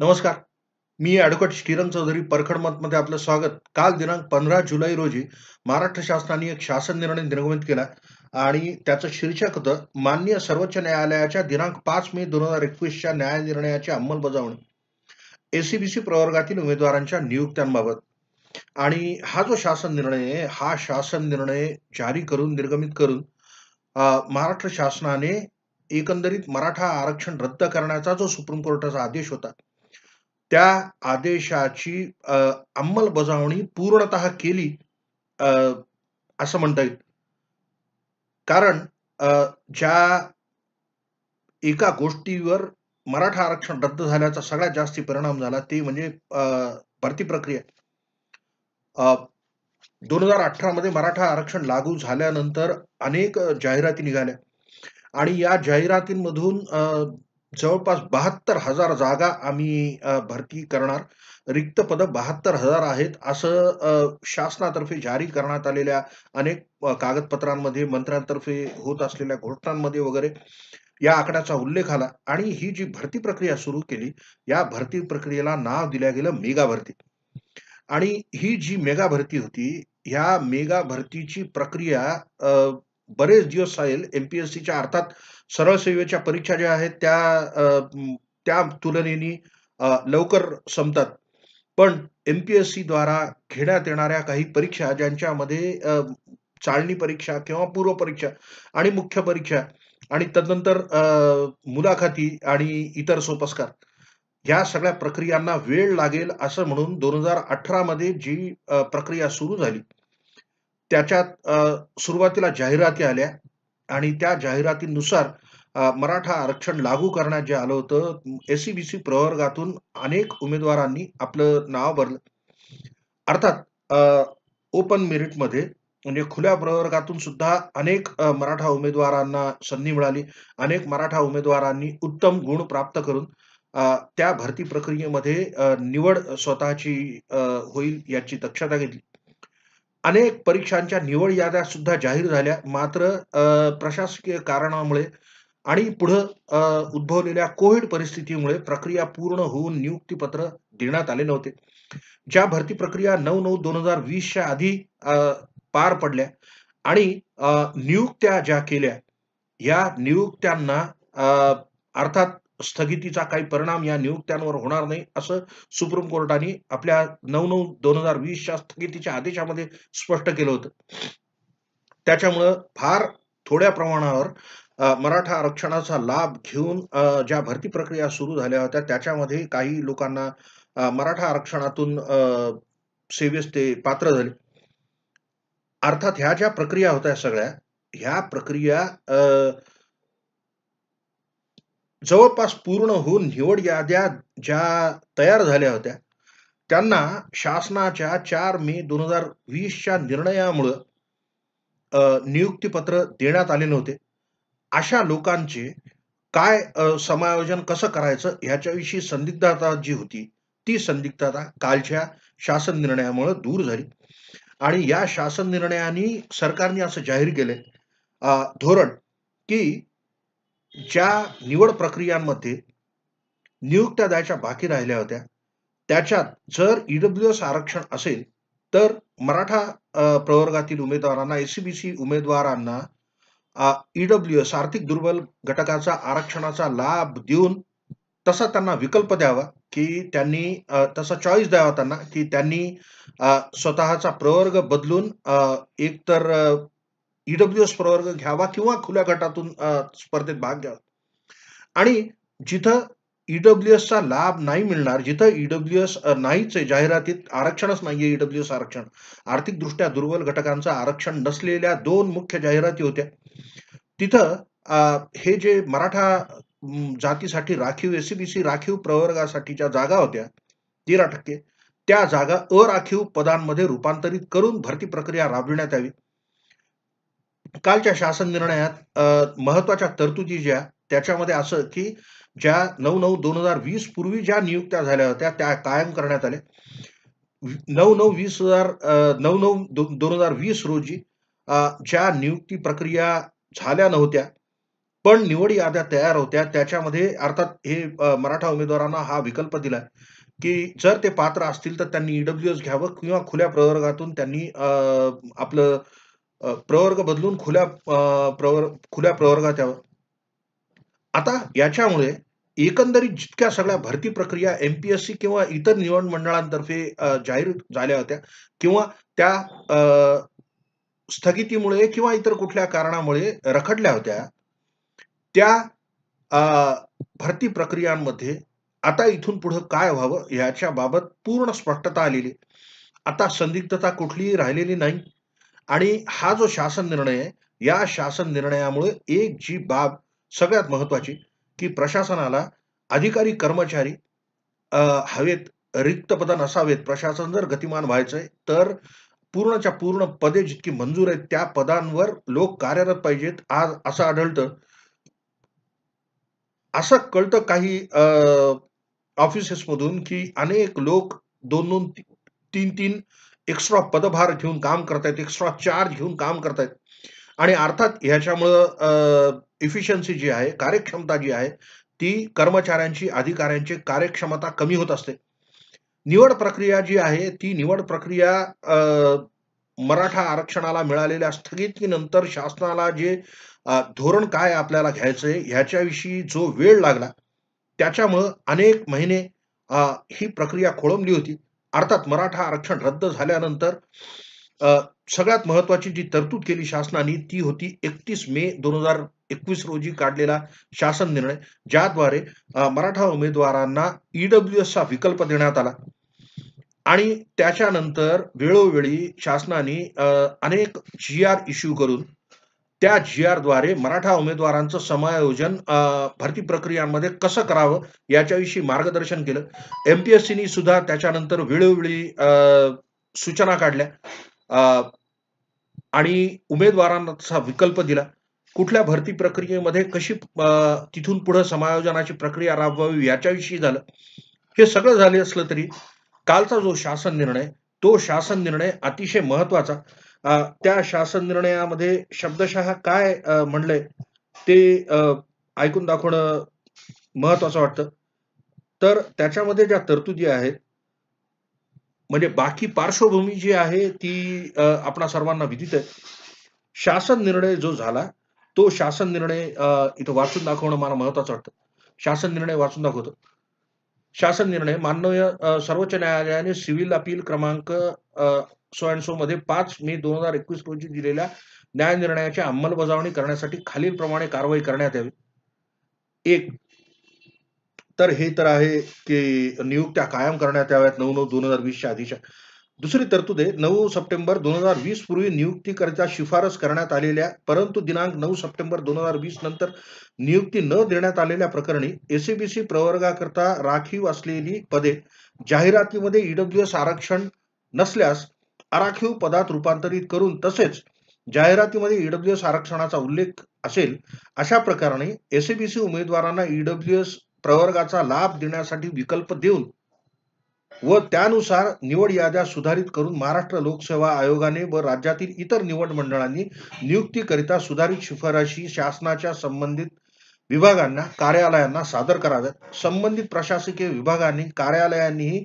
नमस्कार मी ॲडव्होकेट श्रीरंग चौधरी परखड मध्ये आपलं स्वागत काल दिनांक पंधरा जुलै रोजी महाराष्ट्र शासनाने एक शासन निर्णय निर्गमित केला आणि त्याचं शीर्षक होतं मान्य सर्वोच्च न्यायालयाच्या दिनांक पाच मे दोन हजार एकवीसच्या न्याय निर्णयाची अंमलबजावणी एसीबीसी प्रवर्गातील उमेदवारांच्या नियुक्त्यांबाबत आणि हा जो शासन निर्णय आहे हा शासन निर्णय जारी करून निर्गमित करून महाराष्ट्र शासनाने एकंदरीत मराठा आरक्षण रद्द करण्याचा जो सुप्रीम कोर्टाचा आदेश होता त्या आदेशाची अंमलबजावणी पूर्णत केली असं म्हणता येईल कारण ज्या एका गोष्टीवर मराठा आरक्षण रद्द झाल्याचा सगळ्यात जास्ती परिणाम झाला ते म्हणजे भरती प्रक्रिया दोन हजार अठरा मध्ये मराठा आरक्षण लागू झाल्यानंतर अनेक जाहिराती निघाल्या आणि या जाहिरातींमधून जवळपास बहात्तर हजार जागा आम्ही भरती करणार रिक्त पद बहात्तर हजार आहेत असं शासनातर्फे जारी करण्यात आलेल्या अनेक कागदपत्रांमध्ये मंत्र्यांतर्फे होत असलेल्या घोषणांमध्ये वगैरे या आकड्याचा उल्लेख आला आणि ही जी भरती प्रक्रिया सुरू केली या भरती प्रक्रियेला नाव दिल्या गेलं मेगा भरती आणि ही जी मेगा भरती होती ह्या मेगा भरतीची प्रक्रिया बरेच दिवस चालेल एमपीएससीच्या अर्थात सरळ सेवेच्या परीक्षा ज्या आहेत त्या त्या तुलनेने लवकर संपतात पण एम पी एस द्वारा घेण्यात येणाऱ्या काही परीक्षा ज्यांच्यामध्ये चाळणी परीक्षा किंवा पूर्व परीक्षा आणि मुख्य परीक्षा आणि तदनंतर मुलाखती आणि इतर सोपस्कार या सगळ्या प्रक्रियांना वेळ लागेल असं म्हणून दोन हजार अठरामध्ये जी प्रक्रिया सुरू झाली त्याच्यात सुरुवातीला जाहिराती आल्या आणि त्या जाहिरातीनुसार मराठा आरक्षण लागू करण्यात जे आलं होतं एस e प्रवर्गातून अनेक उमेदवारांनी आपलं नाव भरलं अर्थात ओपन मेरिटमध्ये म्हणजे खुल्या प्रवर्गातून सुद्धा अनेक मराठा उमेदवारांना संधी मिळाली अनेक मराठा उमेदवारांनी उत्तम गुण प्राप्त करून त्या भरती प्रक्रियेमध्ये निवड स्वतःची होईल याची दक्षता घेतली अनेक परीक्षांच्या निवड याद्या सुद्धा जाहीर झाल्या मात्र प्रशासकीय कारणामुळे आणि पुढं उद्भवलेल्या कोविड परिस्थितीमुळे प्रक्रिया पूर्ण होऊन नियुक्तीपत्र देण्यात आले नव्हते ज्या भरती प्रक्रिया नऊ नऊ दोन हजार वीसच्या आधी पार पडल्या आणि नियुक्त्या ज्या केल्या या नियुक्त्यांना अर्थात स्थगितीचा काही परिणाम या नियुक्त्यांवर होणार नाही असं सुप्रीम कोर्टाने आपल्या नऊ नऊ दोन हजार वीसच्या स्थगितीच्या आदेशामध्ये स्पष्ट केलं होतं त्याच्यामुळं फार थोड्या प्रमाणावर मराठा आरक्षणाचा लाभ घेऊन ज्या भरती प्रक्रिया सुरू झाल्या होत्या त्याच्यामध्ये काही लोकांना मराठा आरक्षणातून सेवेस ते पात्र झाले अर्थात ह्या ज्या प्रक्रिया होत्या सगळ्या ह्या प्रक्रिया जवळपास पूर्ण होऊन निवड याद्या ज्या तयार झाल्या होत्या त्यांना शासनाच्या चार मे दोन हजार वीसच्या निर्णयामुळं नियुक्तीपत्र देण्यात आले नव्हते अशा लोकांचे काय समायोजन कसं करायचं ह्याच्याविषयी संदिग्धता जी होती ती संदिग्धता कालच्या शासन निर्णयामुळे दूर झाली आणि या शासन निर्णयाने सरकारने असं जाहीर केले धोरण की ज्या निवड प्रक्रियांमध्ये नियुक्त्या द्यायच्या बाकी राहिल्या होत्या त्याच्यात जर ईडब्ल्यू e एस आरक्षण असेल तर मराठा प्रवर्गातील उमेदवारांना एस सी बी सी उमेदवारांना ईडब्ल्यू एस e आर्थिक दुर्बल घटकाचा आरक्षणाचा लाभ देऊन तसा त्यांना विकल्प द्यावा की त्यांनी तसा चॉईस द्यावा त्यांना की त्यांनी स्वतःचा प्रवर्ग बदलून एकतर ईडब्ल्यू एस प्रवर्ग घ्यावा किंवा खुल्या गटातून स्पर्धेत भाग घ्यावा आणि जिथं ईडब्ल्यू एसचा लाभ नाही मिळणार जिथं ईडब्ल्यू एस नाहीच आहे जाहिरातीत आरक्षणच नाहीये ईडब्ल्यू एस आरक्षण आर्थिकदृष्ट्या दुर्बल घटकांचं आरक्षण नसलेल्या दोन मुख्य जाहिराती होत्या तिथं हे जे मराठा जातीसाठी राखीव एसीबीसी राखीव प्रवर्गासाठीच्या जागा होत्या तेरा टक्के त्या जागा अराखीव पदांमध्ये रूपांतरित करून भरती प्रक्रिया राबविण्यात यावी कालच्या शासन निर्णयात महत्वाच्या तरतुदी ज्या त्याच्यामध्ये असं की ज्या नऊ नऊ दोन हजार वीस पूर्वी ज्या नियुक्त्या झाल्या होत्या त्या कायम करण्यात आल्या नऊ नऊ वीस हजार नऊ नऊ दोन हजार वीस रोजी ज्या नियुक्ती प्रक्रिया झाल्या नव्हत्या पण निवड याद्या तयार होत्या त्याच्यामध्ये अर्थात हे मराठा उमेदवारांना हा विकल्प दिला की जर ते पात्र असतील तर त्यांनी ईडब्ल्यू e एस घ्यावं किंवा खुल्या प्रवर्गातून त्यांनी आपलं प्रवर्ग बदलून खुल्या प्रवर खुल्या प्रवर्गात यावं आता याच्यामुळे एकंदरीत जितक्या सगळ्या भरती प्रक्रिया एम पी एस सी किंवा इतर निवड मंडळांतर्फे जाहीर झाल्या होत्या किंवा त्या स्थगितीमुळे किंवा इतर कुठल्या कारणामुळे रखडल्या होत्या त्या भरती प्रक्रियांमध्ये आता इथून पुढे काय व्हावं याच्या बाबत पूर्ण स्पष्टता आलेली आता संदिग्धता कुठलीही राहिलेली नाही आणि हा जो शासन निर्णय या शासन निर्णयामुळे एक जी बाब सगळ्यात महत्वाची की प्रशासनाला अधिकारी कर्मचारी हवेत रिक्त पद नसावेत प्रशासन जर गतिमान व्हायचंय तर पूर्णच्या पूर्ण पदे जितकी मंजूर आहेत त्या पदांवर लोक कार्यरत पाहिजेत आज असं आढळतं असं कळतं काही ऑफिसेसमधून की अनेक लोक दोन दोन तीन तीन एक्स्ट्रा पदभार घेऊन काम करतायत एक्स्ट्रा चार्ज घेऊन काम करतायत आणि अर्थात ह्याच्यामुळं इफिशियन्सी जी आहे कार्यक्षमता जी आहे ती कर्मचाऱ्यांची अधिकाऱ्यांची कार्यक्षमता कमी होत असते निवड प्रक्रिया जी आहे ती निवड प्रक्रिया मराठा आरक्षणाला मिळालेल्या स्थगितीनंतर शासनाला जे धोरण काय आपल्याला घ्यायचंय ह्याच्याविषयी जो वेळ लागला त्याच्यामुळं अनेक महिने ही प्रक्रिया खोळंबली होती अर्थात मराठा आरक्षण रद्द झाल्यानंतर सगळ्यात महत्वाची जी तरतूद केली शासनाने ती होती एकतीस मे दोन हजार एकवीस रोजी काढलेला शासन निर्णय ज्याद्वारे मराठा उमेदवारांना ईडब्ल्यू e एस चा विकल्प देण्यात आला आणि त्याच्यानंतर वेळोवेळी शासनाने अनेक जी आर इश्यू करून त्या जी आरद्वारे मराठा उमेदवारांचं समायोजन भरती प्रक्रियांमध्ये कसं करावं याच्याविषयी मार्गदर्शन केलं एम पी एस सीनी सुद्धा त्याच्यानंतर वेळोवेळी सूचना काढल्या आणि उमेदवारांचा विकल्प दिला कुठल्या भरती प्रक्रियेमध्ये कशी तिथून पुढे समायोजनाची प्रक्रिया राबवावी याच्याविषयी झालं हे सगळं झाले असलं तरी कालचा जो शासन निर्णय तो शासन निर्णय अतिशय महत्वाचा त्या शासन निर्णयामध्ये शब्दशः काय म्हणलंय ते ऐकून दाखवणं महत्वाचं वाटतं तर त्याच्यामध्ये ज्या तरतुदी आहेत म्हणजे बाकी पार्श्वभूमी जी आहे ती आपणा सर्वांना विदित आहे शासन निर्णय जो झाला तो शासन निर्णय इथं वाचून दाखवणं मला महत्वाचं वाटतं शासन निर्णय वाचून दाखवतो शासन निर्णय माननीय सर्वोच्च न्यायालयाने सिव्हिल अपील क्रमांक सो अँड सो मध्ये पाच मे दोन हजार एकवीस रोजी दिलेल्या न्याय निर्णयाची अंमलबजावणी करण्यासाठी खालीलप्रमाणे कारवाई करण्यात यावी एक तर हे तर आहे की नियुक्त्या कायम करण्यात याव्यात नऊ नऊ दोन हजार वीसच्या आधीच्या दुसरी तरतूद आहे नऊ सप्टेंबर दोन हजार वीस पूर्वी नियुक्तीकरिता शिफारस करण्यात आलेल्या परंतु दिनांक नऊ सप्टेंबर दोन हजार वीस नंतर नियुक्ती न देण्यात आलेल्या प्रकरणी एसीबीसी प्रवर्गाकरता राखीव असलेली पदे जाहिरातीमध्ये ईडब्ल्यूएस आरक्षण नसल्यास आराखीव पदात रूपांतरित करून तसेच जाहिरातीमध्ये ईडब्ल्यू e एस आरक्षणाचा उल्लेख असेल अशा प्रकारे एसएबीसी उमेदवारांना ईडब्ल्यू e एस प्रवर्गाचा लाभ देण्यासाठी विकल्प देऊन व त्यानुसार निवड याद्या सुधारित करून महाराष्ट्र लोकसेवा आयोगाने व राज्यातील इतर निवड मंडळांनी नियुक्तीकरिता सुधारित शिफारशी शासनाच्या संबंधित विभागांना कार्यालयांना सादर कराव्यात संबंधित प्रशासकीय विभागांनी कार्यालयांनीही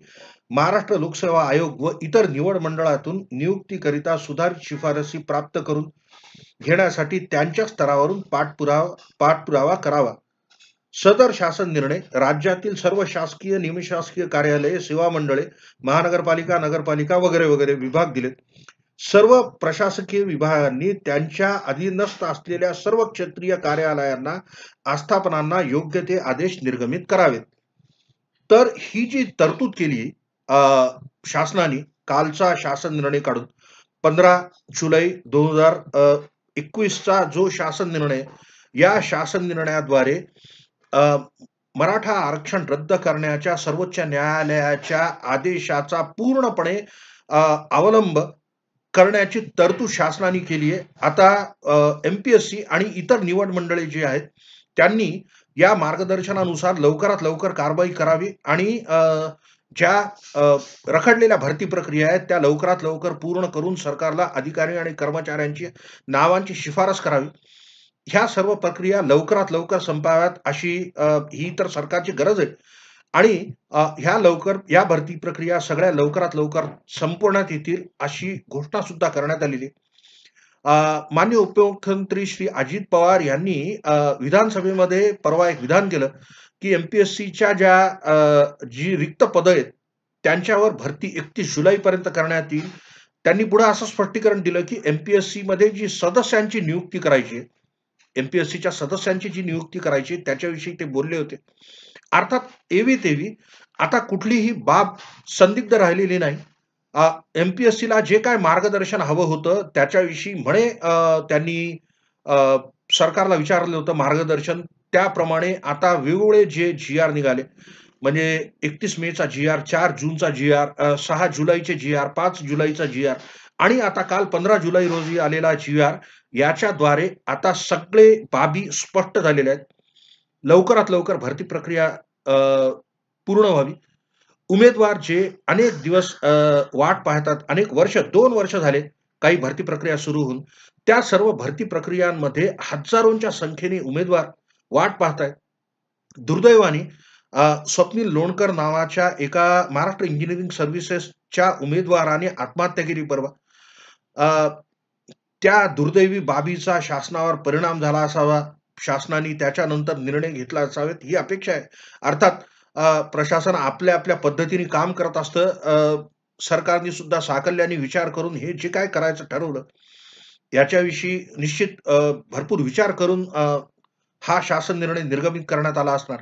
महाराष्ट्र लोकसेवा आयोग व इतर निवड मंडळातून नियुक्तीकरिता सुधारित शिफारसी प्राप्त करून घेण्यासाठी त्यांच्या स्तरावरून पाठपुरावा पाठपुरावा करावा सदर शासन निर्णय राज्यातील सर्व शासकीय निमशासकीय कार्यालये सेवा मंडळे महानगरपालिका नगरपालिका वगैरे वगैरे विभाग दिलेत सर्व प्रशासकीय विभागांनी त्यांच्या अधीनस्थ असलेल्या सर्व क्षेत्रीय कार्यालयांना आस्थापनांना योग्य ते आदेश निर्गमित करावेत तर ही जी तरतूद केली शासनाने कालचा शासन निर्णय काढून पंधरा जुलै दोन हजार एकवीसचा जो शासन निर्णय या शासन निर्णयाद्वारे मराठा आरक्षण रद्द करण्याच्या सर्वोच्च न्यायालयाच्या आदेशाचा पूर्णपणे अवलंब करण्याची तरतूद शासनाने केली आहे आता एम पी एस सी आणि इतर निवड मंडळे जी आहेत त्यांनी या मार्गदर्शनानुसार लवकरात लवकर कारवाई करावी आणि ज्या रखडलेल्या भरती प्रक्रिया आहेत त्या लवकरात लवकर पूर्ण करून सरकारला अधिकारी आणि कर्मचाऱ्यांची नावांची शिफारस करावी ह्या सर्व प्रक्रिया लवकरात लवकर संपाव्यात अशी ही तर सरकारची गरज आहे आणि ह्या लवकर या भरती प्रक्रिया सगळ्या लवकरात लवकर संपवण्यात येतील अशी घोषणा सुद्धा करण्यात आलेली मान्य उपमुख्यमंत्री श्री अजित पवार यांनी विधानसभेमध्ये परवा एक विधान केलं की एम पी एस सीच्या ज्या जी रिक्त पदं आहेत त्यांच्यावर भरती एकतीस जुलैपर्यंत करण्यात येईल त्यांनी पुढे असं स्पष्टीकरण दिलं की एम पी एस सीमध्ये जी सदस्यांची नियुक्ती करायची एम पी एस सीच्या सदस्यांची जी नियुक्ती करायची त्याच्याविषयी ते बोलले होते अर्थात एवी तेवी आता कुठलीही बाब संदिग्ध राहिलेली नाही एम पी एस सीला जे काय मार्गदर्शन हवं होतं त्याच्याविषयी म्हणे त्यांनी सरकारला विचारलं होतं मार्गदर्शन त्याप्रमाणे आता वेगवेगळे जे जी आर निघाले म्हणजे एकतीस मेचा जी आर चार जूनचा जी आर सहा जुलैचे जी आर पाच जुलैचा जी आर आणि आता काल पंधरा जुलै रोजी आलेला जी आर याच्याद्वारे आता सगळे बाबी स्पष्ट झालेल्या आहेत लवकरात लवकर भरती प्रक्रिया पूर्ण व्हावी उमेदवार जे अनेक दिवस वाट पाहतात अनेक वर्ष दोन वर्ष झाले काही भरती प्रक्रिया सुरू होऊन त्या सर्व भरती प्रक्रियांमध्ये हजारोंच्या संख्येने उमेदवार वाट पाहताय दुर्दैवाने स्वप्नील लोणकर नावाच्या एका महाराष्ट्र इंजिनिअरिंग सर्व्हिसेसच्या उमेदवाराने आत्महत्या केली परवा त्या दुर्दैवी बाबीचा शासनावर परिणाम झाला असावा शासनाने त्याच्यानंतर निर्णय घेतला असावेत ही अपेक्षा आहे अर्थात प्रशासन आपल्या आपल्या पद्धतीने काम करत असतं सरकारने सुद्धा साकल्याने विचार करून हे जे काय करायचं ठरवलं याच्याविषयी निश्चित भरपूर विचार करून हा शासन निर्णय निर्गमित करण्यात आला असणार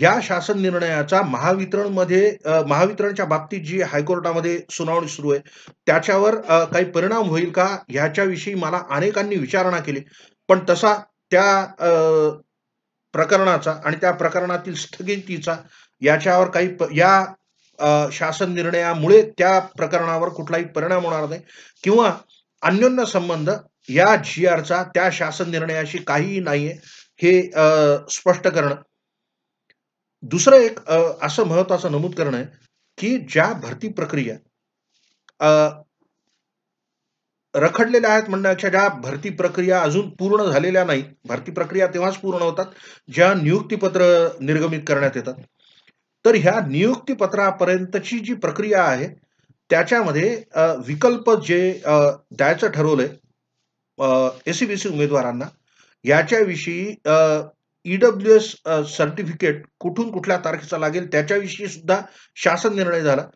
या शासन निर्णयाचा महावितरण मध्ये महावितरणच्या बाबतीत जी हायकोर्टामध्ये सुनावणी सुरू आहे त्याच्यावर काही परिणाम होईल का ह्याच्याविषयी मला अनेकांनी विचारणा केली पण तसा त्या प्रकरणाचा आणि त्या प्रकरणातील स्थगितीचा याच्यावर काही या शासन निर्णयामुळे त्या प्रकरणावर कुठलाही परिणाम होणार नाही किंवा अन्योन्य संबंध या जी आरचा त्या शासन निर्णयाशी काहीही नाहीये हे स्पष्ट करणं दुसरं एक असं महत्वाचं नमूद करणं आहे की ज्या भरती प्रक्रिया रखडलेल्या आहेत म्हणण्याच्या ज्या भरती प्रक्रिया अजून पूर्ण झालेल्या नाहीत भरती प्रक्रिया तेव्हाच पूर्ण होतात ज्या नियुक्तीपत्र निर्गमित करण्यात येतात तर ह्या नियुक्तीपत्रापर्यंतची जी प्रक्रिया आहे त्याच्यामध्ये विकल्प जे द्यायचं ठरवलंय एसीबीसी उमेदवारांना याच्याविषयी ईडब्ल्यू एस सर्टिफिकेट कुठून कुठल्या तारखेचा लागेल त्याच्याविषयी सुद्धा शासन निर्णय झाला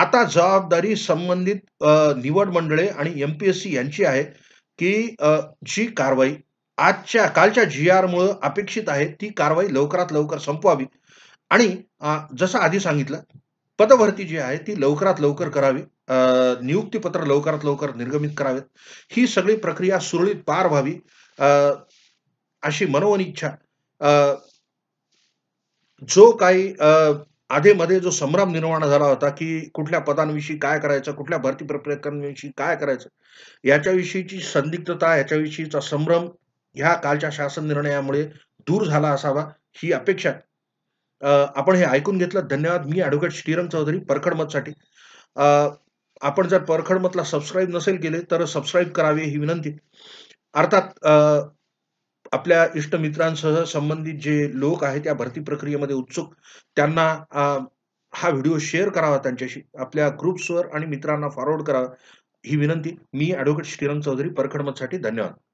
आता जबाबदारी संबंधित निवड मंडळे आणि एम पी एस सी यांची आहे की जी कारवाई आजच्या कालच्या जी मुळे अपेक्षित आहे ती कारवाई लवकरात लवकर संपवावी आणि जसं आधी सांगितलं पदभरती जी आहे ती लवकरात लवकर करावी नियुक्तीपत्र लवकरात लवकर निर्गमित करावेत ही सगळी प्रक्रिया सुरळीत पार व्हावी अशी अं जो काही आधेमध्ये जो संभ्रम निर्माण झाला होता की कुठल्या पदांविषयी काय करायचं कुठल्या भरती प्रक्रियांविषयी काय करायचं याच्याविषयीची संदिग्धता याच्याविषयीचा संभ्रम ह्या कालच्या शासन निर्णयामुळे दूर झाला असावा ही अपेक्षा आपण हे ऐकून घेतलं धन्यवाद मी ॲडव्होकेट श्रीरंग चौधरी परखडमतसाठी आपण जर परखडमतला सबस्क्राईब नसेल केले तर सबस्क्राईब करावे ही विनंती अर्थात आपल्या इष्टमित्रांसह संबंधित जे लोक आहेत त्या भरती प्रक्रियेमध्ये उत्सुक त्यांना हा व्हिडिओ शेअर करावा त्यांच्याशी आपल्या ग्रुप्सवर आणि मित्रांना फॉरवर्ड करावा ही विनंती मी ॲडव्होकेट श्रीरंग चौधरी परखडमतसाठी धन्यवाद